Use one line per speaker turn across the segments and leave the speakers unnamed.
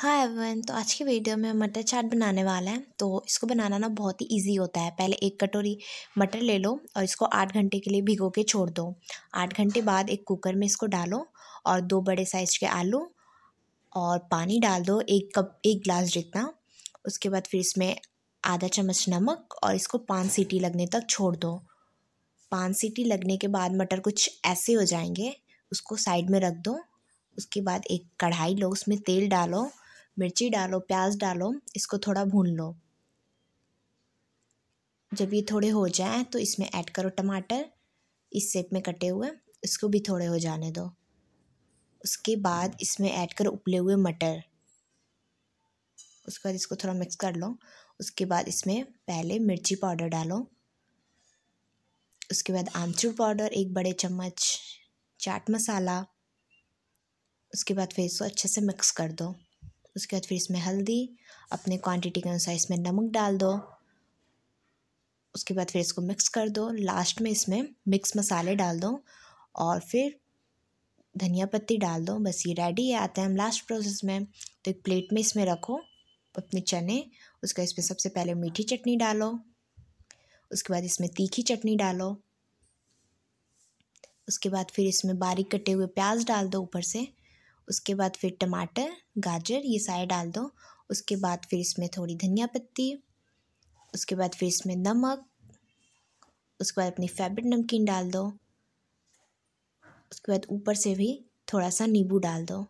hi everyone तो आज की वीडियो में मटर चाट बनाने वाला है तो इसको बनाना ना बहुत ही इजी होता है पहले एक कटोरी मटर ले लो और इसको आठ घंटे के लिए भिगो के छोड़ दो आठ घंटे बाद एक कुकर में इसको डालो और दो बड़े साइज के आलू और पानी डाल दो एक कप एक गिलास जितना उसके बाद फिर इसमें आधा चम्मच नमक और इसको पाँच सीटी लगने तक छोड़ दो पाँच सीटी लगने के बाद मटर कुछ ऐसे हो जाएंगे उसको साइड में रख दो उसके बाद एक कढ़ाई लो उसमें तेल डालो मिर्ची डालो प्याज डालो इसको थोड़ा भून लो जब ये थोड़े हो जाएं तो इसमें ऐड करो टमाटर इस सेप में कटे हुए इसको भी थोड़े हो जाने दो उसके बाद इसमें ऐड करो उबले हुए मटर उसके बाद इसको थोड़ा मिक्स कर लो उसके बाद इसमें पहले मिर्ची पाउडर डालो उसके बाद आमचूर पाउडर एक बड़े चम्मच चाट मसाला उसके बाद फिर इसको अच्छे से मिक्स कर दो उसके बाद फिर इसमें हल्दी अपने क्वांटिटी के अनुसार इसमें नमक डाल दो उसके बाद फिर इसको मिक्स कर दो लास्ट में इसमें मिक्स मसाले डाल दो और फिर धनिया पत्ती डाल दो बस ये रेडी है आते हैं हम लास्ट प्रोसेस में तो एक प्लेट में इसमें रखो अपने चने उसका इसमें सबसे पहले मीठी चटनी डालो उसके बाद इसमें तीखी चटनी डालो उसके बाद फिर इसमें बारीक कटे हुए प्याज डाल दो ऊपर से उसके बाद फिर टमाटर गाजर ये सारे डाल दो उसके बाद फिर इसमें थोड़ी धनिया पत्ती उसके बाद फिर इसमें नमक उसके बाद अपनी फेवरेट नमकीन डाल दो उसके बाद ऊपर से भी थोड़ा सा नींबू डाल दो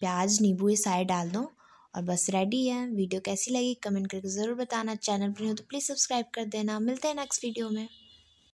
प्याज नींबू ये सारे डाल दो और बस रेडी है वीडियो कैसी लगी कमेंट करके ज़रूर बताना चैनल पर हो तो प्लीज़ सब्सक्राइब कर देना मिलते हैं नेक्स्ट वीडियो में